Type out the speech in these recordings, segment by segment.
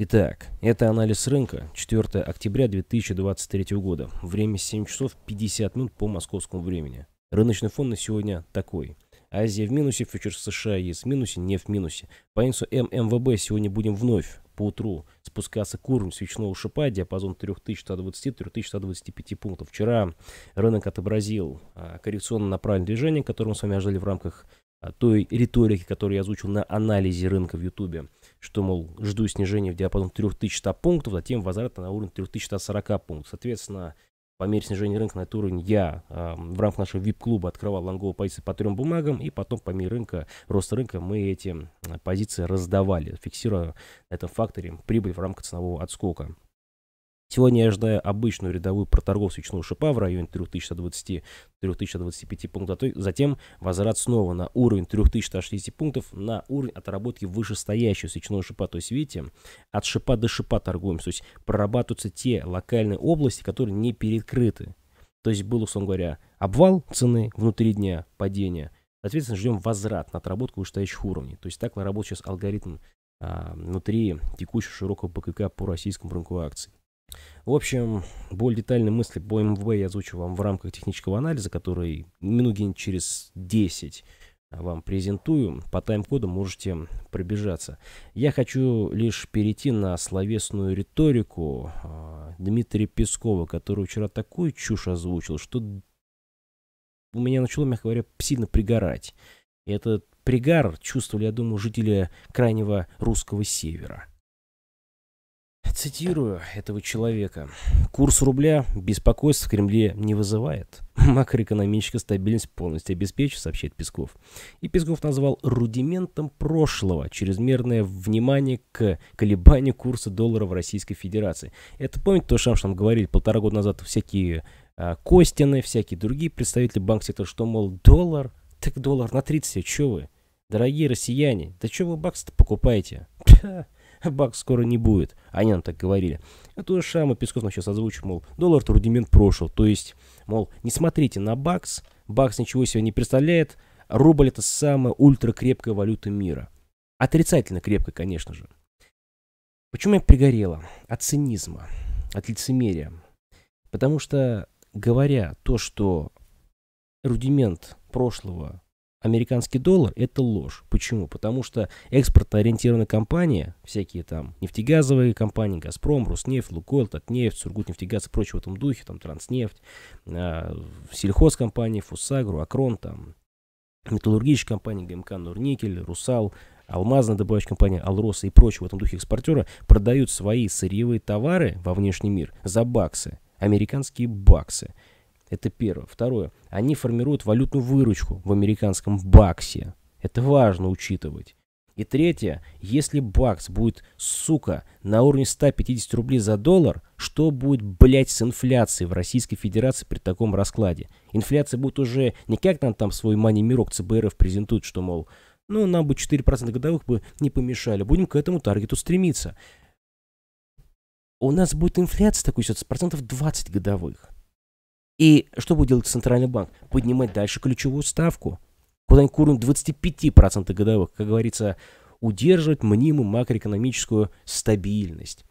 Итак, это анализ рынка, 4 октября 2023 года, время 7 часов 50 минут по московскому времени. Рыночный фон на сегодня такой. Азия в минусе, фьючерс США есть в минусе, не в минусе. По индексу ММВБ сегодня будем вновь по утру спускаться к уровню свечного шипа, диапазон 3120-3125 пунктов. Вчера рынок отобразил а, коррекционно направленное движение, которое мы с вами ожидали в рамках а, той риторики, которую я озвучил на анализе рынка в Ютубе что, мол, жду снижения в диапазон 3100 пунктов, затем возврат на уровень 3140 пунктов. Соответственно, по мере снижения рынка на этот уровень я э, в рамках нашего VIP-клуба открывал лонговые позиции по трем бумагам, и потом по мере рынка, роста рынка мы эти позиции раздавали, фиксируя на этом факторе прибыль в рамках ценового отскока. Сегодня я ожидаю обычную рядовую проторгов свечного шипа в районе 3020-3025 пунктов, а затем возврат снова на уровень 3060 пунктов на уровень отработки вышестоящего свечного шипа. То есть, видите, от шипа до шипа торгуемся. То есть, прорабатываются те локальные области, которые не перекрыты. То есть, был, условно говоря, обвал цены внутри дня, падения. Соответственно, ждем возврат на отработку вышестоящих уровней. То есть, так работает сейчас алгоритм а, внутри текущего широкого ПКК по российскому рынку акций. В общем, более детальные мысли по МВБ я озвучу вам в рамках технического анализа, который минут через 10 а, вам презентую. По тайм-коду можете пробежаться. Я хочу лишь перейти на словесную риторику а, Дмитрия Пескова, который вчера такую чушь озвучил, что у меня начало, мягко говоря, сильно пригорать. И этот пригар чувствовали, я думаю, жители крайнего русского севера. Цитирую этого человека. Курс рубля беспокойств в Кремле не вызывает. Макроэкономическая стабильность полностью обеспечена, сообщает Песков. И Песков назвал рудиментом прошлого чрезмерное внимание к колебанию курса доллара в Российской Федерации. Это помните то, что нам говорили полтора года назад всякие а, Костины, всякие другие представители банк сектора, что, мол, доллар, так доллар на 30, а вы? Дорогие россияне, да что вы Бакс то покупаете? бак скоро не будет. Они нам так говорили. А то Шам и Песков нам сейчас озвучит, мол, доллар рудимент прошел. То есть, мол, не смотрите на бакс, бакс ничего себе не представляет, рубль это самая ультракрепкая валюта мира. Отрицательно крепкая, конечно же. Почему я пригорела? От цинизма, от лицемерия. Потому что, говоря то, что рудимент прошлого американский доллар – это ложь. Почему? Потому что экспортно-ориентированные компании, всякие там нефтегазовые компании, «Газпром», «Руснефть», «Лукойл», «Татнефть», «Сургутнефтегаз» и прочее в этом духе, там «Транснефть», а, сельхозкомпании, «Фусагру», «Акрон», там, металлургические компании, ГМК, «Нурникель», «Русал», алмазная добывающая компания «Алроса» и прочие в этом духе экспортера продают свои сырьевые товары во внешний мир за баксы, американские баксы – это первое. Второе. Они формируют валютную выручку в американском баксе. Это важно учитывать. И третье, если бакс будет, сука, на уровне 150 рублей за доллар, что будет, блять с инфляцией в Российской Федерации при таком раскладе? Инфляция будет уже не как нам там свой мани-мирок ЦБРФ презентует, что, мол, ну, нам бы 4% годовых бы не помешали, будем к этому таргету стремиться. У нас будет инфляция такой сейчас, процентов 20 годовых. И что будет делать Центральный банк? Поднимать дальше ключевую ставку. Куда-нибудь к уровню 25% годовых. Как говорится, удерживать мнимую макроэкономическую стабильность.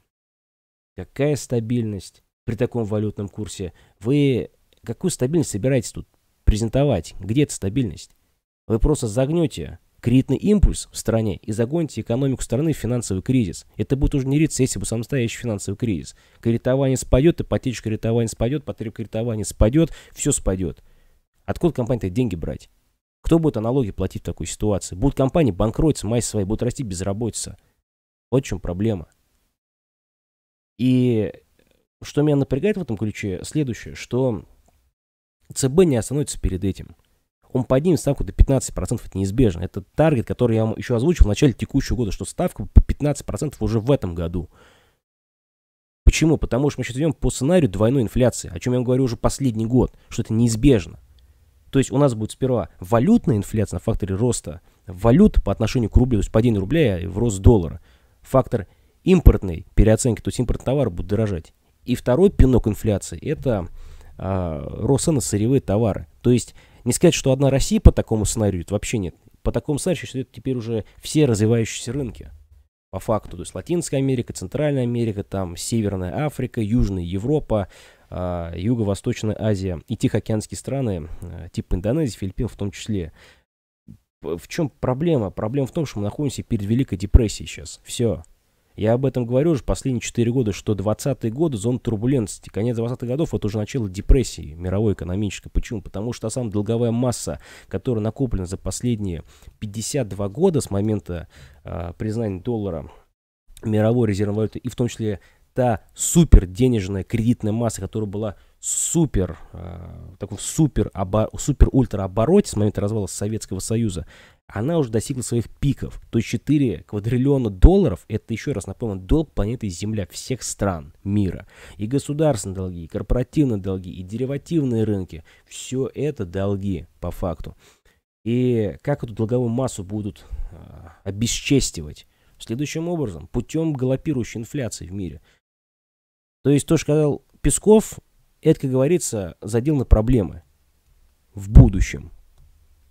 Какая стабильность при таком валютном курсе? Вы какую стабильность собираетесь тут презентовать? Где эта стабильность? Вы просто загнете кредитный импульс в стране и загоните экономику страны в финансовый кризис. Это будет уже не рецессия, будет самостоящий финансовый кризис. Кредитование спадет, ипотечка кредитование спадет, потреб кредитование спадет, все спадет. Откуда компания-то деньги брать? Кто будет аналоги платить в такой ситуации? Будут компании банкротиться, мать своей, будут расти безработица. Вот в чем проблема. И что меня напрягает в этом ключе, следующее, что ЦБ не остановится перед этим – он поднимет ставку до 15%, это неизбежно. Это таргет, который я вам еще озвучил в начале текущего года, что ставка по 15% уже в этом году. Почему? Потому что мы сейчас идем по сценарию двойной инфляции, о чем я вам говорю уже последний год, что это неизбежно. То есть у нас будет сперва валютная инфляция на факторе роста валют по отношению к рублю, то есть падение рубля и в рост доллара. Фактор импортной переоценки, то есть импорт товара будет дорожать. И второй пинок инфляции – это э, рост цен на сырьевые товары. То есть не сказать, что одна Россия по такому сценарию, это вообще нет. По такому сценарию это теперь уже все развивающиеся рынки. По факту, то есть Латинская Америка, Центральная Америка, там Северная Африка, Южная Европа, э, Юго-Восточная Азия и Тихоокеанские страны, э, типа Индонезии, Филиппин в том числе. В чем проблема? Проблема в том, что мы находимся перед Великой депрессией сейчас. Все. Я об этом говорю уже последние 4 года, что 20-е годы зона турбулентности. Конец 20-х годов это уже начало депрессии мировой экономической. Почему? Потому что та самая долговая масса, которая накоплена за последние 52 года с момента э, признания доллара мировой резервной валюты, и в том числе та супер денежная кредитная масса, которая была супер, э, в таком супер, оба, супер ультра обороте с момента развала Советского Союза, она уже достигла своих пиков. То есть 4 квадриллиона долларов, это еще раз напомню, долг планеты Земля всех стран мира. И государственные долги, и корпоративные долги, и деривативные рынки. Все это долги по факту. И как эту долговую массу будут э, обесчестивать? Следующим образом, путем галопирующей инфляции в мире. То есть то, что сказал Песков, это, как говорится, задел на проблемы в будущем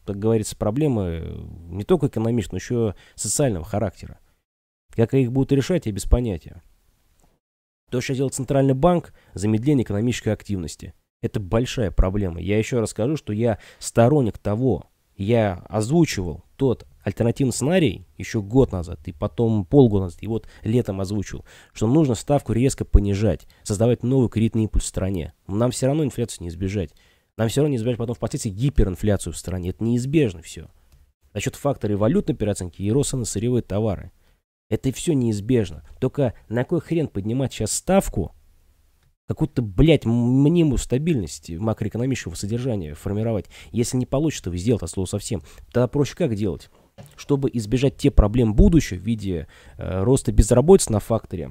как говорится, проблемы э, не только экономического, но еще социального характера. Как их будут решать, я без понятия. То, что делал Центральный банк, замедление экономической активности. Это большая проблема. Я еще раз скажу, что я сторонник того, я озвучивал тот альтернативный сценарий еще год назад, и потом полгода назад, и вот летом озвучил, что нужно ставку резко понижать, создавать новый кредитный импульс в стране. Нам все равно инфляцию не избежать. Нам все равно не избежать потом впоследствии гиперинфляцию в стране. Это неизбежно все. За счет фактора валютной переоценки и роста на сырьевые товары. Это все неизбежно. Только на какой хрен поднимать сейчас ставку какую-то, блядь, мнимую стабильность макроэкономического содержания формировать, если не получится его сделать от слова совсем, тогда проще как делать? Чтобы избежать те проблем будущего в виде э, роста безработицы на факторе,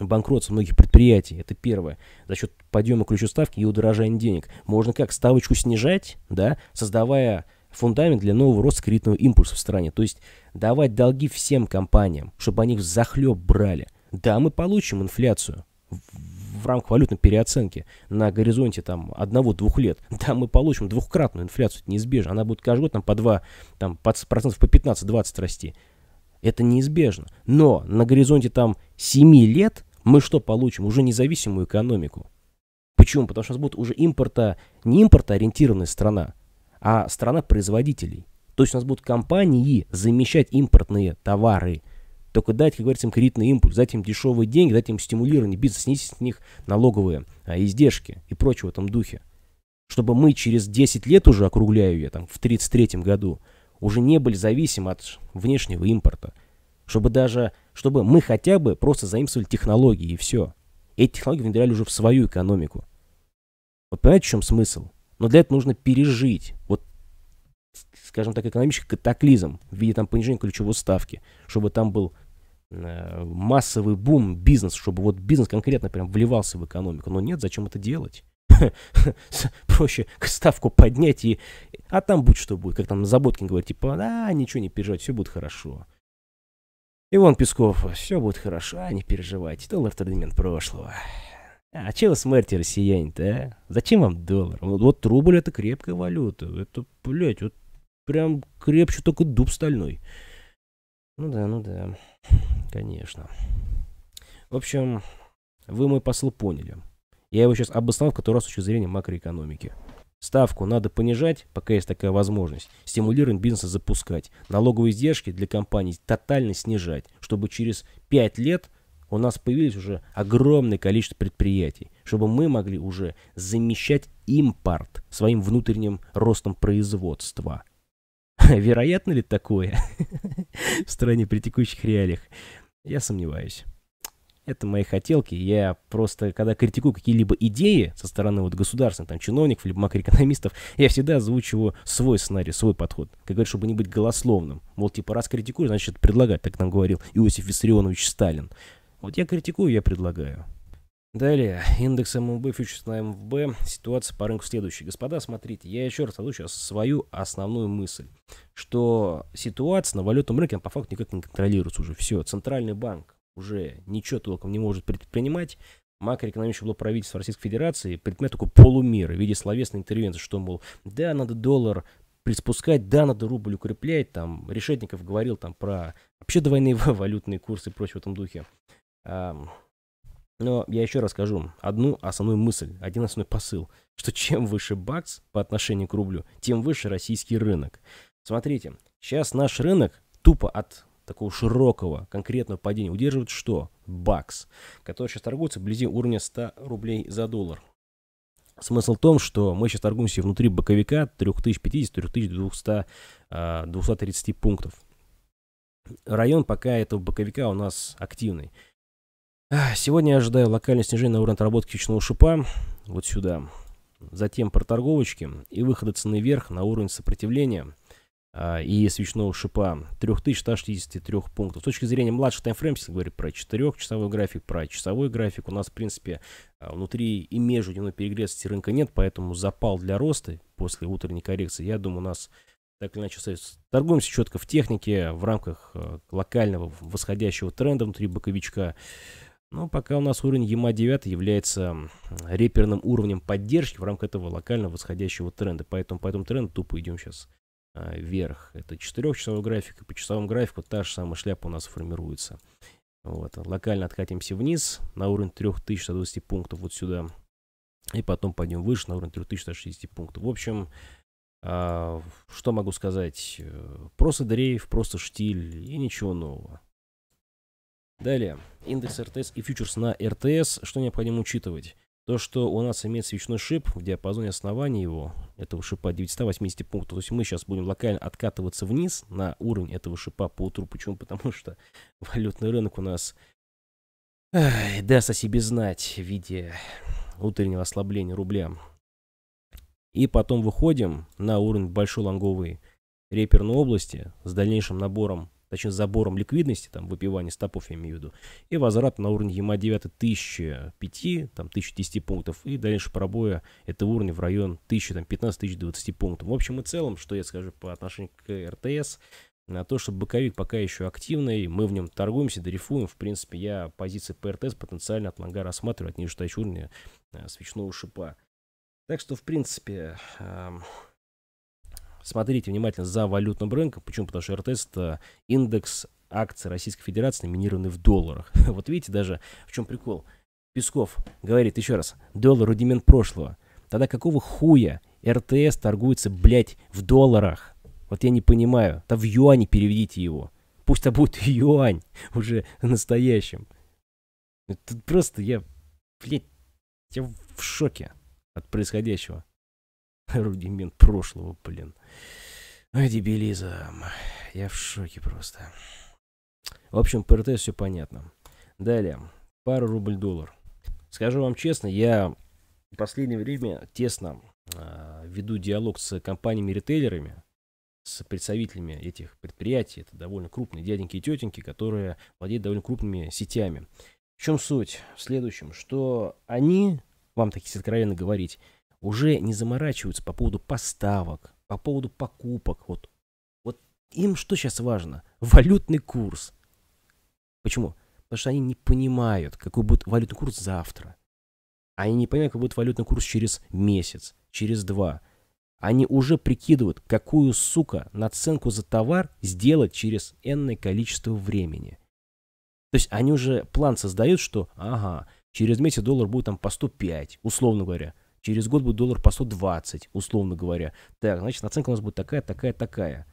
банкротство многих предприятий, это первое, за счет подъема ключевой ставки и удорожания денег. Можно как, ставочку снижать, да, создавая фундамент для нового роста кредитного импульса в стране. То есть давать долги всем компаниям, чтобы они их захлеб брали. Да, мы получим инфляцию в рамках валютной переоценки на горизонте там одного-двух лет. Да, мы получим двухкратную инфляцию, это неизбежно. Она будет каждый год там по 2, там, по процентов по 15-20 расти. Это неизбежно. Но на горизонте там 7 лет мы что получим? Уже независимую экономику. Почему? Потому что у нас будет уже импорта, не импортоориентированная страна, а страна производителей. То есть у нас будут компании замещать импортные товары. Только дать, как говорится, им кредитный импульс, дать им дешевые деньги, дать им стимулирование бизнеса, снизить с них налоговые а, издержки и прочее в этом духе. Чтобы мы через 10 лет уже, округляю я, там, в 33 году, уже не были зависимы от внешнего импорта. Чтобы даже, чтобы мы хотя бы просто заимствовали технологии и все. Эти технологии внедряли уже в свою экономику. Вот понимаете, в чем смысл? Но для этого нужно пережить, вот, скажем так, экономический катаклизм в виде там понижения ключевой ставки, чтобы там был э, массовый бум бизнеса, чтобы вот бизнес конкретно прям вливался в экономику. Но нет, зачем это делать? проще ставку поднять и... А там будь что будет, как там Заботкин говорит, типа, да ничего не переживайте, все будет хорошо. И вон Песков, все будет хорошо, а не переживайте, доллар это элемент прошлого. А чего вы смотрите, россияне-то, а? Зачем вам доллар? Вот, вот рубль это крепкая валюта, это, блядь, вот прям крепче только дуб стальной. Ну да, ну да, конечно. В общем, вы мой посыл поняли. Я его сейчас обосновал в который раз с точки зрения макроэкономики. Ставку надо понижать, пока есть такая возможность. Стимулирование бизнеса запускать. Налоговые издержки для компаний тотально снижать, чтобы через 5 лет у нас появились уже огромное количество предприятий, чтобы мы могли уже замещать импорт своим внутренним ростом производства. Вероятно ли такое в стране при текущих реалиях? Я сомневаюсь это мои хотелки. Я просто, когда критикую какие-либо идеи со стороны вот государственных там, чиновников либо макроэкономистов, я всегда озвучиваю свой сценарий, свой подход. Как говорят, чтобы не быть голословным. вот типа, раз критикую, значит, предлагать, так нам говорил Иосиф Виссарионович Сталин. Вот я критикую, я предлагаю. Далее, индекс ММБ, фьючерс на МВБ, ситуация по рынку следующая. Господа, смотрите, я еще раз озвучу свою основную мысль, что ситуация на валютном рынке по факту никак не контролируется уже. Все, центральный банк уже ничего толком не может предпринимать, макроэкономическое было правительство Российской Федерации предмет такой полумеры в виде словесной интервенции, что, мол, да, надо доллар приспускать, да, надо рубль укреплять, там, Решетников говорил там про вообще двойные валютные курсы и прочее в этом духе. Но я еще раз скажу одну основную мысль, один основной посыл, что чем выше бакс по отношению к рублю, тем выше российский рынок. Смотрите, сейчас наш рынок тупо от такого широкого, конкретного падения удерживает что? Бакс, который сейчас торгуется вблизи уровня 100 рублей за доллар. Смысл в том, что мы сейчас торгуемся внутри боковика 3050-3230 230 а, пунктов. Район пока этого боковика у нас активный. Сегодня я ожидаю локальное снижение на уровне отработки ключного шипа вот сюда. Затем проторговочки и выхода цены вверх на уровень сопротивления – а, и свечного шипа 3163 пунктов. С точки зрения младших таймфреймов, если говорить про 4-часовой график, про часовой график, у нас, в принципе, а, внутри и между междудневной перегресности рынка нет, поэтому запал для роста после утренней коррекции, я думаю, у нас так или иначе торгуемся четко в технике, в рамках а, локального восходящего тренда внутри боковичка. Но ну, пока у нас уровень ЕМА 9 является реперным уровнем поддержки в рамках этого локального восходящего тренда. Поэтому по этому тренду тупо идем сейчас а, вверх. Это четырехчасовой график, и по часовому графику та же самая шляпа у нас формируется. Вот. Локально откатимся вниз на уровень 3120 пунктов вот сюда. И потом пойдем выше на уровень 3160 пунктов. В общем, а, что могу сказать? Просто дрейф, просто штиль и ничего нового. Далее, индекс РТС и фьючерс на РТС. Что необходимо учитывать? То, что у нас имеется свечной шип в диапазоне основания его, этого шипа 980 пунктов, то есть мы сейчас будем локально откатываться вниз на уровень этого шипа по утру. Почему? Потому что валютный рынок у нас эх, даст о себе знать в виде утреннего ослабления рубля. И потом выходим на уровень большой лонговой реперной области с дальнейшим набором точнее а забором ликвидности, там выпивание стопов я имею в виду, и возврат на уровень ЕМА 9 1005, там 1010 пунктов, и дальше пробоя этого уровня в район там 1015-1020 пунктов. В общем и целом, что я скажу по отношению к РТС, на то, что боковик пока еще активный, мы в нем торгуемся, дрейфуем. В принципе, я позиции ПРТС потенциально от лонга рассматриваю от нижестоящего уровня э, свечного шипа. Так что, в принципе, эм, Смотрите внимательно за валютным рынком. Почему? Потому что РТС это индекс акций Российской Федерации, номинированный в долларах. вот видите даже, в чем прикол. Песков говорит еще раз, доллар рудимент прошлого. Тогда какого хуя РТС торгуется, блядь, в долларах? Вот я не понимаю. Да в юане переведите его. Пусть это будет юань уже настоящим. Тут просто я, блядь, я в шоке от происходящего. Рудимент прошлого, блин. Ой, ну дебилизм. Я в шоке просто. В общем, ПРТ все понятно. Далее. пару рубль-доллар. Скажу вам честно, я в последнее время тесно э, веду диалог с компаниями-ритейлерами, с представителями этих предприятий. Это довольно крупные дяденьки и тетеньки, которые владеют довольно крупными сетями. В чем суть? В следующем, что они, вам таки откровенно говорить, уже не заморачиваются по поводу поставок, по поводу покупок. Вот, вот им что сейчас важно? Валютный курс. Почему? Потому что они не понимают, какой будет валютный курс завтра. Они не понимают, какой будет валютный курс через месяц, через два. Они уже прикидывают, какую, сука, наценку за товар сделать через энное количество времени. То есть они уже план создают, что, ага, через месяц доллар будет там по 105, условно говоря. Через год будет доллар по 120, условно говоря. Так, значит, наценка у нас будет такая, такая, такая.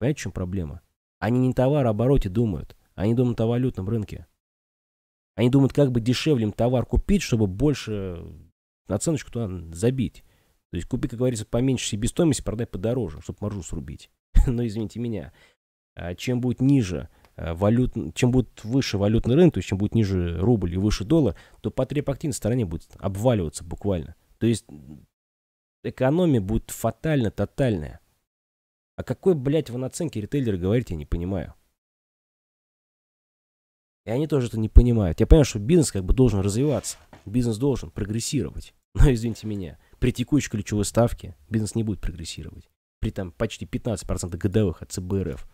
Понимаете, в чем проблема? Они не товар обороте думают. Они думают о валютном рынке. Они думают, как бы дешевле им товар купить, чтобы больше наценочку туда забить. То есть купи, как говорится, поменьше себестоимости, продай подороже, чтобы маржу срубить. Но извините меня, а чем будет ниже Э, валют, чем будет выше валютный рынок, то есть чем будет ниже рубль и выше доллар, то потреб активность в стране будет обваливаться буквально. То есть экономия будет фатально, тотальная. А какой, блядь, вы наценке ритейлера говорите, я не понимаю. И они тоже это не понимают. Я понимаю, что бизнес как бы должен развиваться. Бизнес должен прогрессировать. Но, извините меня, при текущей ключевой ставке бизнес не будет прогрессировать. При там почти 15% годовых от ЦБРФ.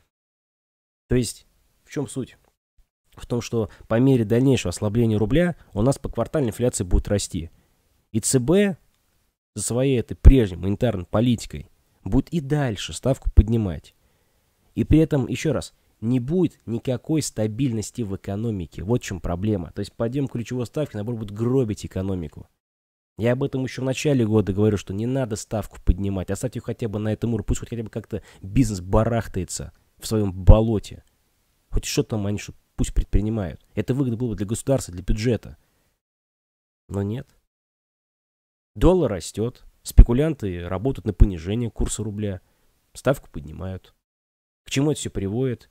То есть чем суть? В том, что по мере дальнейшего ослабления рубля у нас по квартальной инфляции будет расти. И ЦБ за своей этой прежней монетарной политикой будет и дальше ставку поднимать. И при этом, еще раз, не будет никакой стабильности в экономике. Вот в чем проблема. То есть подъем ключевой ставки, наоборот, будет гробить экономику. Я об этом еще в начале года говорю, что не надо ставку поднимать. Оставьте ее хотя бы на этом уровне. Пусть хоть хотя бы как-то бизнес барахтается в своем болоте. Хоть что там они что, пусть предпринимают. Это выгодно было бы для государства, для бюджета. Но нет. Доллар растет, спекулянты работают на понижение курса рубля, ставку поднимают. К чему это все приводит?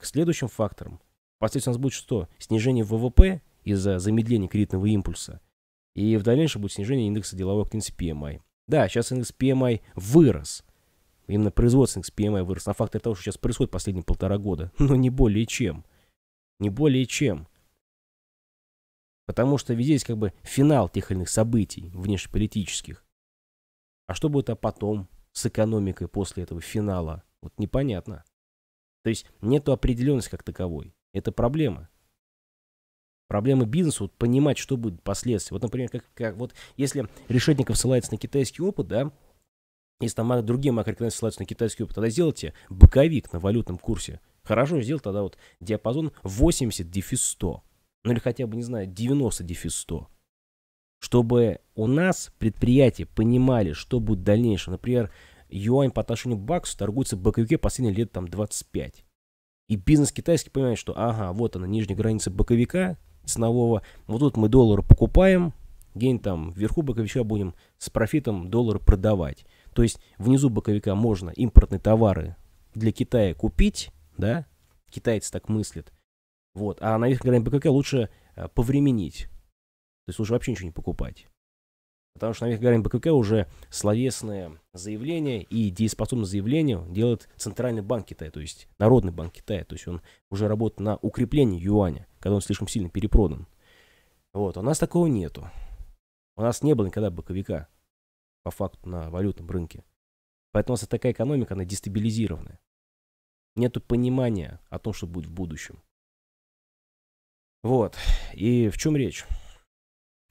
К следующим факторам. Впоследствии у нас будет что? Снижение ВВП из-за замедления кредитного импульса. И в дальнейшем будет снижение индекса деловой активности PMI. Да, сейчас индекс PMI вырос – Именно производственный с PMI вырос на факторе того, что сейчас происходит последние полтора года. Но не более чем. Не более чем. Потому что везде есть как бы финал тех или иных событий внешнеполитических. А что будет а потом с экономикой после этого финала? Вот непонятно. То есть нету определенности как таковой. Это проблема. Проблема бизнеса вот, понимать, что будет последствия. Вот, например, как, как вот если решетников ссылается на китайский опыт, да, если там другие макроэкономисты ссылаются на китайский опыт, тогда сделайте боковик на валютном курсе. Хорошо, сделал тогда вот диапазон 80 дефис 100. Ну или хотя бы, не знаю, 90 дефис 100. Чтобы у нас предприятия понимали, что будет в дальнейшем. Например, юань по отношению к баксу торгуется в боковике последние лет там 25. И бизнес китайский понимает, что ага, вот она нижняя граница боковика ценового. Вот тут мы доллары покупаем, где-нибудь там вверху боковича будем с профитом доллар продавать. То есть внизу боковика можно импортные товары для Китая купить, да, китайцы так мыслят, вот, а на верхней грани боковика лучше э, повременить, то есть лучше вообще ничего не покупать. Потому что на верхней грани боковика уже словесное заявление и дееспособное заявление делает Центральный банк Китая, то есть Народный банк Китая, то есть он уже работает на укрепление юаня, когда он слишком сильно перепродан. Вот, а у нас такого нету. У нас не было никогда боковика, по факту, на валютном рынке. Поэтому у нас такая экономика, она дестабилизированная. Нету понимания о том, что будет в будущем. Вот. И в чем речь?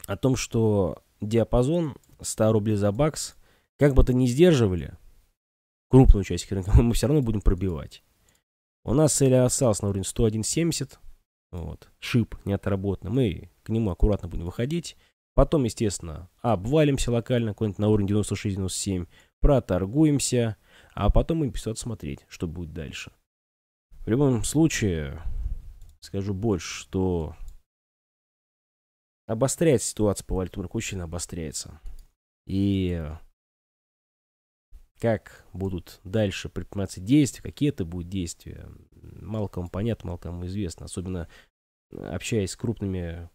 О том, что диапазон 100 рублей за бакс, как бы то ни сдерживали, крупную часть рынка, мы все равно будем пробивать. У нас цель осталась на уровне 101.70. Вот. Шип не отработан, Мы к нему аккуратно будем выходить. Потом, естественно, обвалимся локально, какой-нибудь на уровне 96-97, проторгуемся, а потом будем писать смотреть, что будет дальше. В любом случае, скажу больше, что обостряется ситуация по валютам, очень обостряется. И как будут дальше предприниматься действия, какие это будут действия, мало кому понятно, мало кому известно. Особенно общаясь с крупными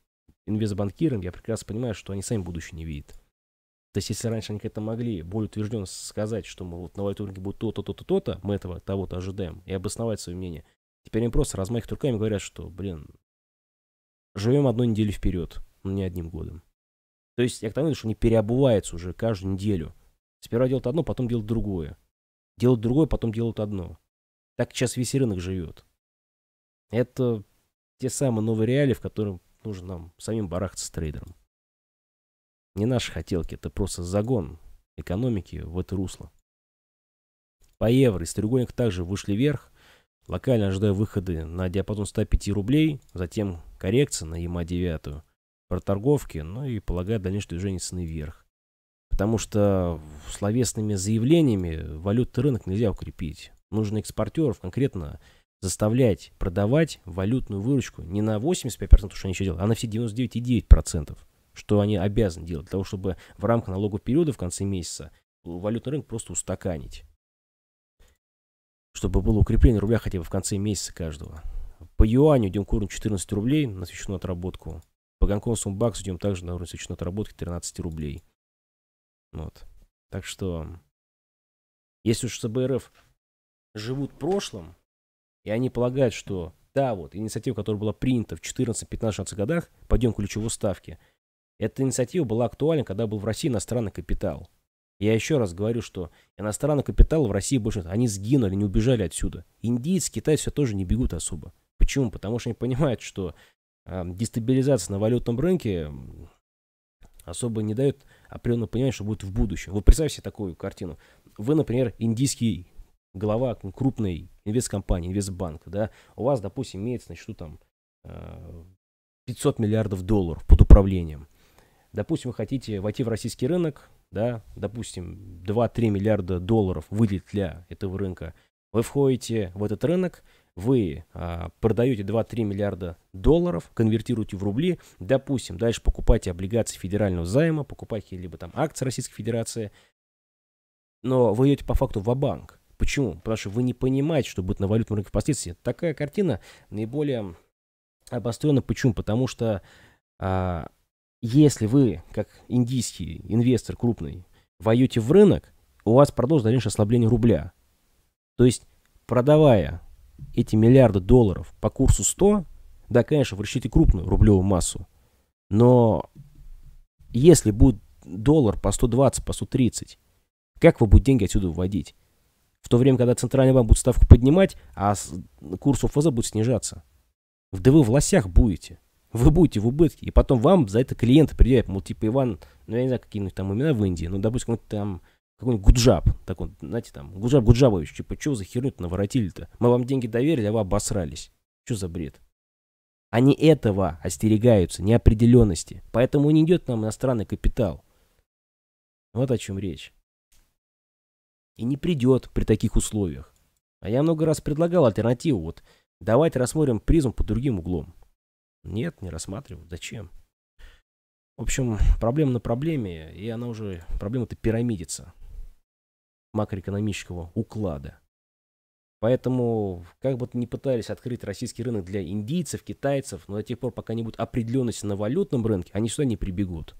инвестбанкирам, я прекрасно понимаю, что они сами будущее не видят. То есть, если раньше они как-то могли более утвержденно сказать, что мы вот на вайтурге будет то-то, то-то, то-то, мы этого того-то ожидаем, и обосновать свое мнение, теперь они просто размахивают руками и говорят, что, блин, живем одну неделю вперед, но не одним годом. То есть, я к тому, что они переобуваются уже каждую неделю. Сперва делают одно, потом делают другое. Делают другое, потом делают одно. Так сейчас весь рынок живет. Это те самые новые реалии, в которых Нужно нам самим барахтаться с трейдером. Не наши хотелки, это просто загон экономики в это русло. По евро из треугольника также вышли вверх, локально ожидая выходы на диапазон 105 рублей, затем коррекция на ЕМА 9, торговки, ну и полагая дальнейшее движение цены вверх. Потому что словесными заявлениями валютный рынок нельзя укрепить. Нужно экспортеров, конкретно заставлять продавать валютную выручку не на 85%, что они еще делают, а на все 99,9%, что они обязаны делать для того, чтобы в рамках налогового периода в конце месяца валютный рынок просто устаканить. Чтобы было укрепление рубля хотя бы в конце месяца каждого. По юаню идем к уровню 14 рублей на свечную отработку. По гонконгскому баксу идем также на уровень свечной отработки 13 рублей. Вот. Так что, если уж СБРФ живут прошлым, и они полагают, что да, вот инициатива, которая была принята в 14-15 годах по днем ключевой ставки, эта инициатива была актуальна, когда был в России иностранный капитал. Я еще раз говорю, что иностранный капитал в России больше Они сгинули, не убежали отсюда. Индийцы, все тоже не бегут особо. Почему? Потому что они понимают, что э, дестабилизация на валютном рынке особо не дает определенного понимания, что будет в будущем. Вот представьте себе такую картину. Вы, например, индийский глава крупной инвесткомпании, инвестбанка, да, у вас, допустим, имеется на счету там 500 э, миллиардов долларов под управлением. Допустим, вы хотите войти в российский рынок, да, допустим, 2-3 миллиарда долларов выделить для этого рынка. Вы входите в этот рынок, вы а, продаете 2-3 миллиарда долларов, конвертируете в рубли, допустим, дальше покупаете облигации федерального займа, покупаете либо там акции Российской Федерации, но вы идете по факту в банк Почему? Потому что вы не понимаете, что будет на валютном рынке впоследствии. Такая картина наиболее обострена. Почему? Потому что а, если вы, как индийский инвестор крупный, войдете в рынок, у вас продолжит дальнейшее ослабление рубля. То есть, продавая эти миллиарды долларов по курсу 100, да, конечно, вы рассчитаете крупную рублевую массу, но если будет доллар по 120, по 130, как вы будете деньги отсюда выводить? в то время, когда Центральный банк будет ставку поднимать, а курс ОФЗ будет снижаться. Да вы в лосях будете. Вы будете в убытке. И потом вам за это клиенты предъявят. Мол, типа Иван, ну я не знаю, какие-нибудь там имена в Индии, ну, допустим, какой-нибудь там какой-нибудь Гуджаб, так он, знаете, там, Гуджаб Гуджабович, типа, что за херню-то наворотили-то? Мы вам деньги доверили, а вы обосрались. Что за бред? Они этого остерегаются, неопределенности. Поэтому не идет нам иностранный капитал. Вот о чем речь и не придет при таких условиях. А я много раз предлагал альтернативу, вот давайте рассмотрим призм под другим углом. Нет, не рассматривал, зачем? В общем, проблема на проблеме, и она уже, проблема-то пирамидится макроэкономического уклада. Поэтому, как бы ни пытались открыть российский рынок для индийцев, китайцев, но до тех пор, пока не будет определенности на валютном рынке, они сюда не прибегут.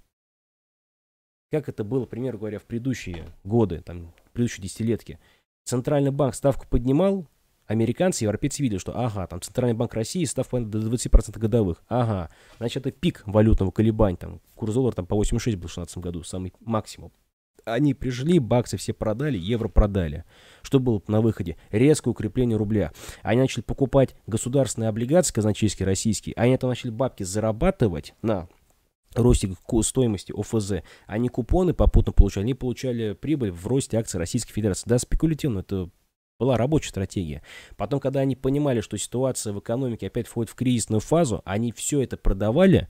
Как это было, примеру говоря, в предыдущие годы, там, предыдущей десятилетки Центральный банк ставку поднимал, американцы, европейцы видели, что ага, там Центральный банк России ставка до 20% годовых, ага, значит это пик валютного колебания, там курс доллара там по 8,6 был в 2016 году, самый максимум. Они пришли, баксы все продали, евро продали. Что было на выходе? Резкое укрепление рубля. Они начали покупать государственные облигации казначейские, российские. Они там начали бабки зарабатывать на росте стоимости ОФЗ. Они купоны попутно получали, они получали прибыль в росте акций Российской Федерации. Да, спекулятивно, это была рабочая стратегия. Потом, когда они понимали, что ситуация в экономике опять входит в кризисную фазу, они все это продавали,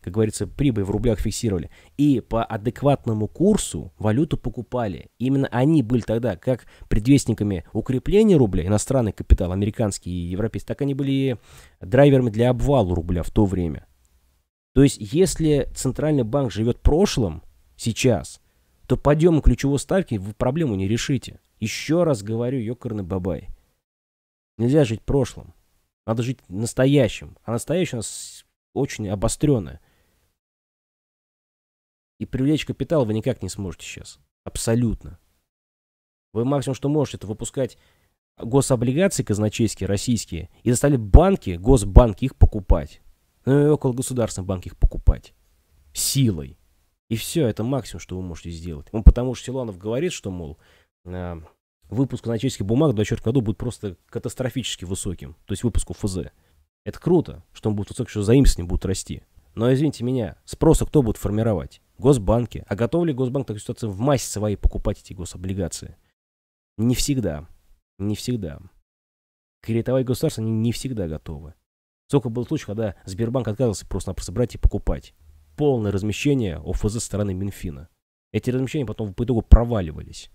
как говорится, прибыль в рублях фиксировали, и по адекватному курсу валюту покупали. Именно они были тогда как предвестниками укрепления рубля, иностранный капитал, американский и европейский, так они были драйверами для обвала рубля в то время. То есть, если центральный банк живет прошлым сейчас, то подъем ключевой ставки вы проблему не решите. Еще раз говорю, ёкарный бабай. Нельзя жить прошлым. Надо жить настоящим. А настоящее у нас очень обостренное. И привлечь капитал вы никак не сможете сейчас. Абсолютно. Вы максимум, что можете, это выпускать гособлигации казначейские, российские, и заставили банки, госбанки их покупать но ну и около государственных банк их покупать. Силой. И все, это максимум, что вы можете сделать. Ну, потому что Силанов говорит, что, мол, э, выпуск казначейских бумаг в 2024 году будет просто катастрофически высоким. То есть выпуску ФЗ. Это круто, что он будет высоким, что заимствования будут расти. Но извините меня, спроса кто будет формировать? Госбанки. А готов ли Госбанк такую ситуацию в массе своей покупать эти гособлигации? Не всегда. Не всегда. Кредитовать государство они не всегда готовы. Сколько был случаев, когда Сбербанк отказывался просто-напросто брать и покупать. Полное размещение ОФЗ стороны Минфина. Эти размещения потом по итогу проваливались.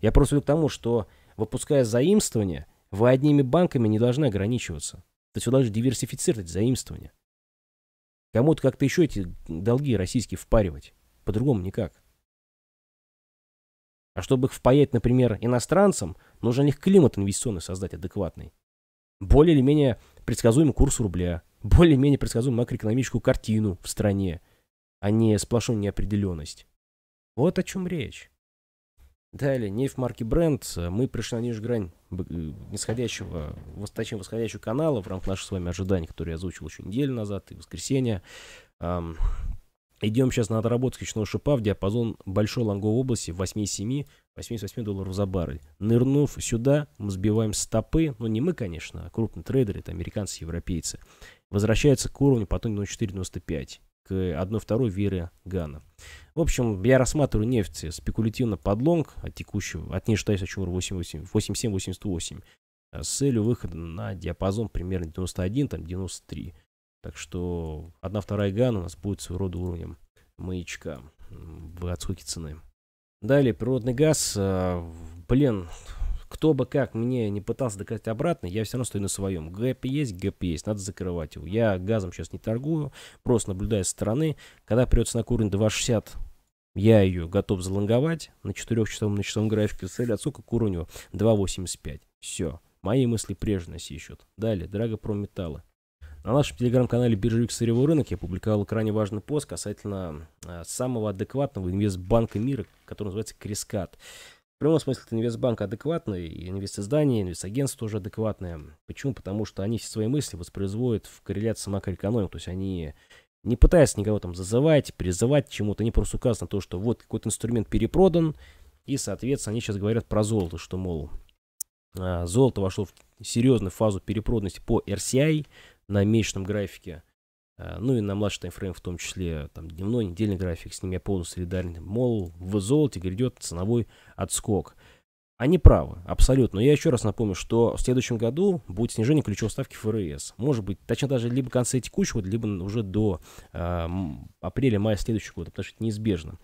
Я просто веду к тому, что выпуская заимствования, вы одними банками не должны ограничиваться. То есть вы должны диверсифицировать заимствования. Кому-то как-то еще эти долги российские впаривать. По-другому никак. А чтобы их впаять, например, иностранцам, нужно у них климат инвестиционный создать адекватный. Более или менее предсказуемый курс рубля, более-менее предсказуемую макроэкономическую картину в стране, а не сплошную неопределенность. Вот о чем речь. Далее, нефть марки Brent, мы пришли на нижнюю грань э, нисходящего, точнее, восходящего канала в рамках наших с вами ожиданий, которые я озвучил еще неделю назад и воскресенье. Идем сейчас на отработку свечного шипа в диапазон Большой Лонговой области 87-88 долларов за баррель. Нырнув сюда, мы сбиваем стопы, ну не мы, конечно, а крупные трейдеры, это американцы, европейцы. Возвращается к уровню потом тону 4,95 к 1,2 веры Гана. В общем, я рассматриваю нефть спекулятивно под лонг от текущего, от нижнего чего 87-88 с целью выхода на диапазон примерно 91-93. Так что одна вторая ган у нас будет своего рода уровнем маячка в отсоке цены. Далее, природный газ. А, блин, кто бы как мне не пытался доказать обратно, я все равно стою на своем. ГЭП есть, ГЭП есть, надо закрывать его. Я газом сейчас не торгую, просто наблюдаю со стороны. Когда придется на уровень 260 я ее готов залонговать на 4-часовом на часовом графике с целью отсука к уровню 2.85. Все. Мои мысли прежде на сей счет. Далее, драго на нашем телеграм-канале «Биржевик сырьевой рынок» я публиковал крайне важный пост касательно э, самого адекватного инвестбанка мира, который называется «Крискат». В прямом смысле это инвестбанк адекватный, и инвестиздание, инвестагентство тоже адекватное. Почему? Потому что они все свои мысли воспроизводят в корреляции с макроэкономикой, то есть они не пытаясь никого там зазывать, призывать чему-то, они просто указывают на то, что вот какой-то инструмент перепродан, и, соответственно, они сейчас говорят про золото, что, мол, э, золото вошло в серьезную фазу перепроданности по RCI, на месячном графике, э, ну и на младший таймфрейм в том числе, там, дневной, недельный график, с ним я полностью солидарен. Мол, в золоте грядет ценовой отскок. Они правы, абсолютно. Но я еще раз напомню, что в следующем году будет снижение ключевой ставки ФРС. Может быть, точнее даже либо в конце текущего либо уже до э, апреля-мая следующего года, потому что это неизбежно.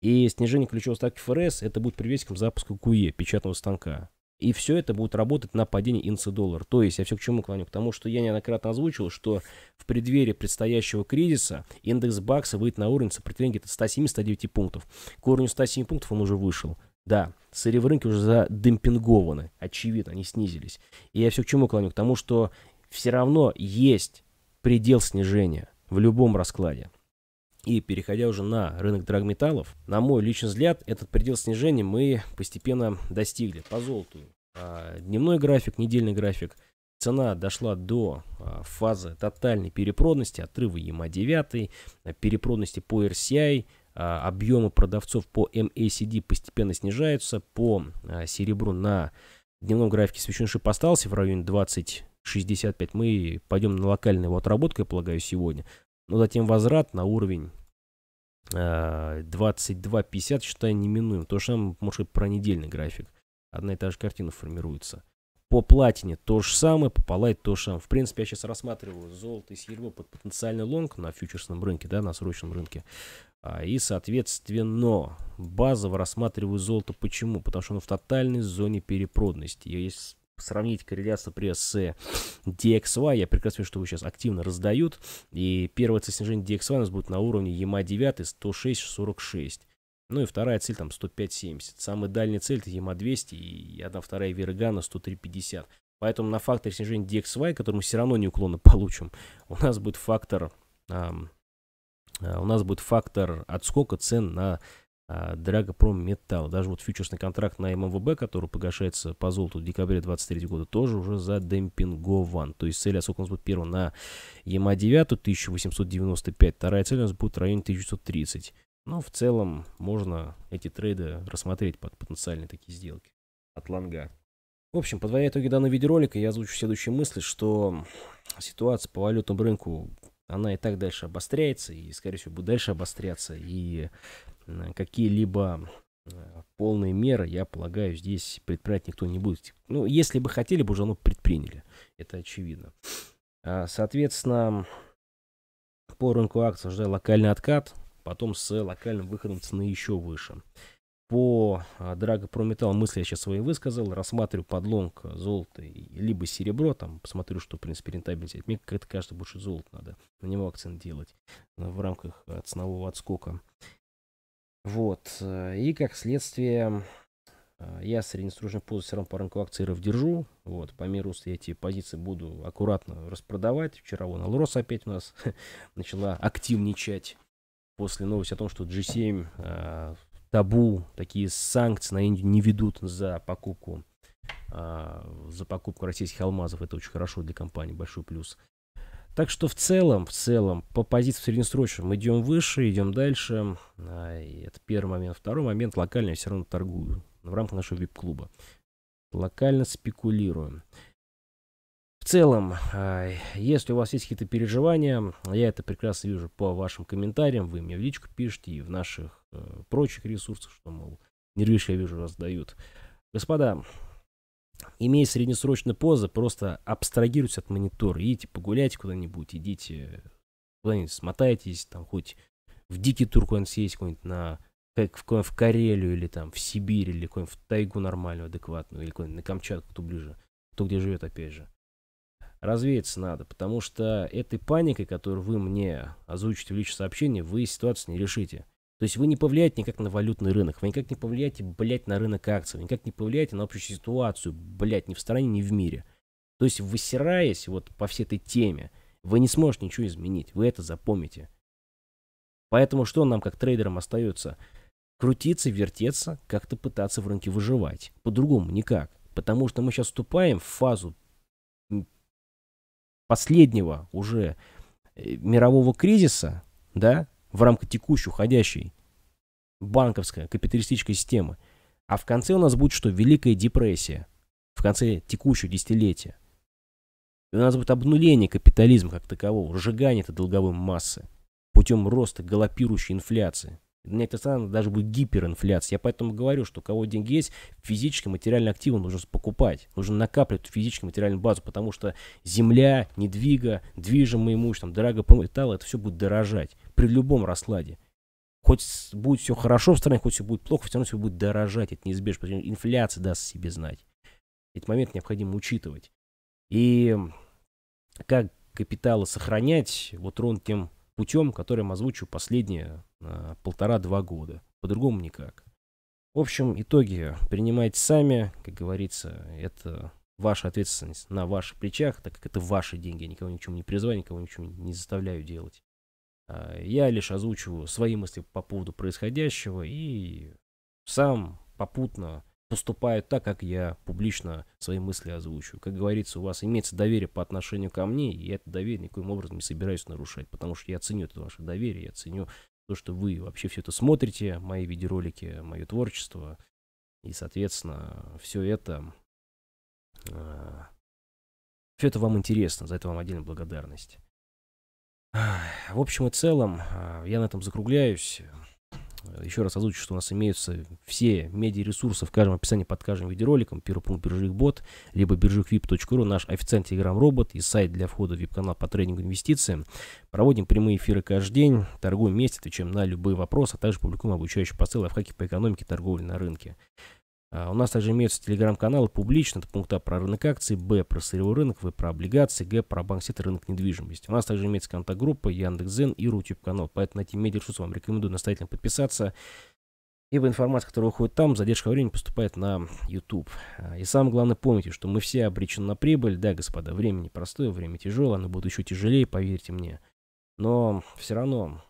И снижение ключевой ставки ФРС это будет привести к запуску КУЕ, печатного станка. И все это будет работать на падение инцидоллар. То есть я все к чему клоню? К тому, что я неоднократно озвучил, что в преддверии предстоящего кризиса индекс бакса выйдет на уровень сопротивления 107-109 пунктов. К уровню 107 пунктов он уже вышел. Да, сырьевые рынки уже задемпингованы, очевидно, они снизились. И я все к чему клоню? К тому, что все равно есть предел снижения в любом раскладе. И переходя уже на рынок драгметаллов, на мой личный взгляд, этот предел снижения мы постепенно достигли по золоту. А, дневной график, недельный график. Цена дошла до а, фазы тотальной перепродности, отрыва EMA 9, а, перепродности по RCI, объемы продавцов по MACD эм постепенно снижаются, по серебру на дневном графике свечной шип остался в районе 20 65 мы пойдем на локальную его отработку, я полагаю, сегодня но затем возврат на уровень 22.50 считаю неминуем. То же самое, может, быть, про недельный график. Одна и та же картина формируется. По платине то же самое, по палайт то же самое. В принципе, я сейчас рассматриваю золото и серебро под потенциальный лонг на фьючерсном рынке, да, на срочном рынке. А, и, соответственно, базово рассматриваю золото. Почему? Потому что оно в тотальной зоне перепродности Есть сравнить корреляцию пресс с DXY, я прекрасно вижу, что его сейчас активно раздают, и первое цель снижения DXY у нас будет на уровне EMA 9 106.46. Ну и вторая цель там 105.70. Самая дальняя цель это EMA 200 и одна вторая Верегана 103.50. Поэтому на факторе снижения DXY, который мы все равно неуклонно получим, у нас будет фактор... Эм, у нас будет фактор отскока цен на Драгопрометалл. Даже вот фьючерсный контракт на ММВБ, который погашается по золоту в декабре 2023 года, тоже уже задемпингован. То есть цель отсок у нас будет первая на ЕМА 9 1895, вторая цель у нас будет в районе 1930. Но ну, в целом можно эти трейды рассмотреть под потенциальные такие сделки от лонга. В общем, подводя итоги данного видеоролика, я озвучу следующие мысли, что ситуация по валютному рынку она и так дальше обостряется, и, скорее всего, будет дальше обостряться, и э, какие-либо э, полные меры, я полагаю, здесь предпринять никто не будет. Ну, если бы хотели, бы уже оно ну, предприняли. Это очевидно. А, соответственно, по рынку акций ждать локальный откат, потом с локальным выходом цены еще выше по а, про металл мысли я сейчас свои высказал, рассматриваю подлонг а, золота, либо серебро, там посмотрю, что, в принципе, рентабельность. Мне как-то кажется, больше золота надо на него акцент делать а, в рамках ценового отскока. Вот, э, и как следствие я среднесрочную позу все равно по рынку акций держу. Вот, по мере роста я эти позиции буду аккуратно распродавать. Вчера вон Алрос опять у нас начала активничать после новости о том, что G7 табу, такие санкции на Индию не ведут за покупку, а, за покупку российских алмазов. Это очень хорошо для компании, большой плюс. Так что в целом, в целом, по позиции мы идем выше, идем дальше. А, это первый момент. Второй момент, локально я все равно торгую в рамках нашего вип-клуба. Локально спекулируем целом, а, если у вас есть какие-то переживания, я это прекрасно вижу по вашим комментариям, вы мне в личку пишете и в наших э, прочих ресурсах, что, мол, нервишки, я вижу, раздают. Господа, имея среднесрочную позы, просто абстрагируйтесь от монитора, идите погуляйте куда-нибудь, идите куда-нибудь смотайтесь, там хоть в дикий тур куда-нибудь съесть, куда-нибудь на как в, в Карелию или там в Сибирь или какой-нибудь в тайгу нормальную, адекватную, или какой-нибудь на Камчатку, кто ближе, кто где живет, опять же развеяться надо, потому что этой паникой, которую вы мне озвучите в личном сообщении, вы ситуацию не решите. То есть вы не повлияете никак на валютный рынок, вы никак не повлияете, блядь, на рынок акций, вы никак не повлияете на общую ситуацию, блядь, ни в стране, ни в мире. То есть высираясь вот по всей этой теме, вы не сможете ничего изменить, вы это запомните. Поэтому что нам как трейдерам остается? Крутиться, вертеться, как-то пытаться в рынке выживать. По-другому никак. Потому что мы сейчас вступаем в фазу последнего уже э, мирового кризиса, да, в рамках текущей, уходящей банковской, капиталистической системы, а в конце у нас будет что? Великая депрессия. В конце текущего десятилетия. И у нас будет обнуление капитализма как такового, сжигание этой долговой массы путем роста галопирующей инфляции. На этой даже будет гиперинфляция. Я поэтому говорю, что у кого деньги есть, физически, материально активы нужно покупать. Нужно накапливать эту физически материальную базу, потому что земля, недвига, движимое имущество, дорогометалл, это все будет дорожать при любом раскладе. Хоть будет все хорошо в стране, хоть все будет плохо, все равно все будет дорожать. Это неизбежно, потому что инфляция даст себе знать. Этот момент необходимо учитывать. И как капиталы сохранять вот ровно тем путем, которым озвучу последнее Э, полтора-два года. По-другому никак. В общем, итоги принимайте сами. Как говорится, это ваша ответственность на ваших плечах, так как это ваши деньги. Я никого ничем не призываю, никого ничем не заставляю делать. А, я лишь озвучиваю свои мысли по поводу происходящего и сам попутно поступаю так, как я публично свои мысли озвучу. Как говорится, у вас имеется доверие по отношению ко мне, и я это доверие никоим образом не собираюсь нарушать, потому что я ценю это ваше доверие, я ценю то, что вы вообще все это смотрите, мои видеоролики, мое творчество. И, соответственно, все это... Э, все это вам интересно, за это вам отдельная благодарность. В общем и целом, э, я на этом закругляюсь. Еще раз озвучу, что у нас имеются все медиаресурсы в каждом описании под каждым видеороликом. Первый пункт Биржевых бот, либо биржевиквип.ру, наш официальный телеграм-робот и сайт для входа в вип-канал по трейдингу и инвестициям. Проводим прямые эфиры каждый день, торгуем вместе, отвечаем на любые вопросы, а также публикуем обучающие посылы о хаке по экономике торговли на рынке. А, у нас также имеются телеграм-каналы публично, это пункта про рынок акций, Б про сырьевой рынок, В про облигации, Г про банк-сектор рынок недвижимости. У нас также имеется контакт-группа, Яндекс.Зен и Рутюб канал. Поэтому на эти медиаресурсы вам рекомендую настоятельно подписаться. И в информация, которая выходит там, задержка времени поступает на YouTube. А, и самое главное, помните, что мы все обречены на прибыль. Да, господа, время непростое, время тяжелое, оно будет еще тяжелее, поверьте мне. Но все равно,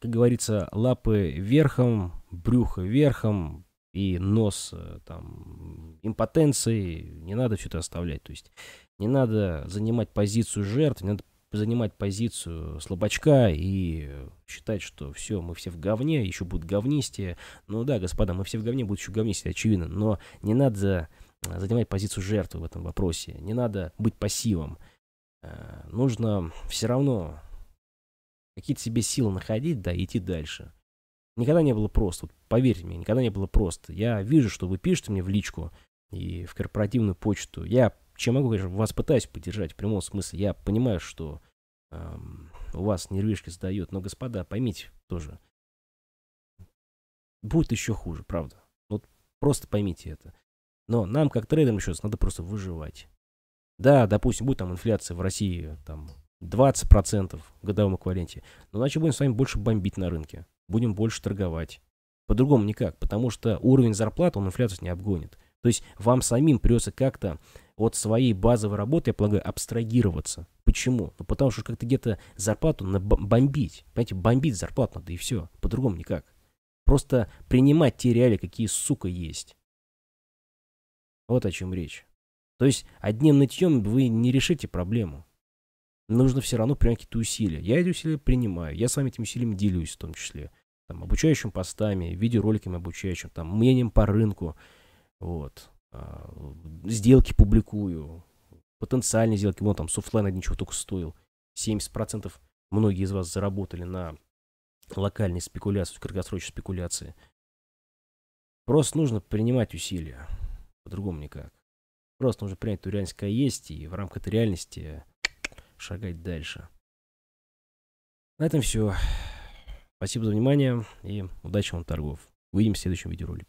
как говорится, лапы верхом, брюхо верхом, и нос э, там, импотенции, не надо что-то оставлять. То есть не надо занимать позицию жертв, не надо занимать позицию слабачка и э, считать, что все, мы все в говне, еще будут говнистее. Ну да, господа, мы все в говне, будут еще говнистее, очевидно, но не надо э, занимать позицию жертвы в этом вопросе, не надо быть пассивом. Нужно все равно какие-то себе силы находить, да, идти дальше. Никогда не было просто, вот поверьте мне, никогда не было просто. Я вижу, что вы пишете мне в личку и в корпоративную почту. Я, чем могу, конечно, вас пытаюсь поддержать в прямом смысле. Я понимаю, что эм, у вас нервишки сдают, но, господа, поймите тоже, будет еще хуже, правда. Вот просто поймите это. Но нам, как трейдерам, еще раз, надо просто выживать. Да, допустим, будет там инфляция в России там 20% в годовом эквиваленте, но иначе будем с вами больше бомбить на рынке будем больше торговать. По-другому никак, потому что уровень зарплат, он инфляцию не обгонит. То есть вам самим придется как-то от своей базовой работы, я полагаю, абстрагироваться. Почему? Ну, потому что как-то где-то зарплату бомбить. Понимаете, бомбить зарплату надо, и все. По-другому никак. Просто принимать те реалии, какие, сука, есть. Вот о чем речь. То есть одним нытьем вы не решите проблему. Нужно все равно принять какие-то усилия. Я эти усилия принимаю, я с вами этими усилиями делюсь в том числе там, обучающим постами, видеороликами обучающим, там, мнением по рынку, вот, а, сделки публикую, потенциальные сделки, вон там софтлайн один чего только стоил, 70% многие из вас заработали на локальной спекуляции, краткосрочной спекуляции. Просто нужно принимать усилия, по-другому никак. Просто нужно принять ту реальность, какая есть, и в рамках этой реальности шагать дальше. На этом все. Спасибо за внимание и удачи вам торгов. Увидимся в следующем видеоролике.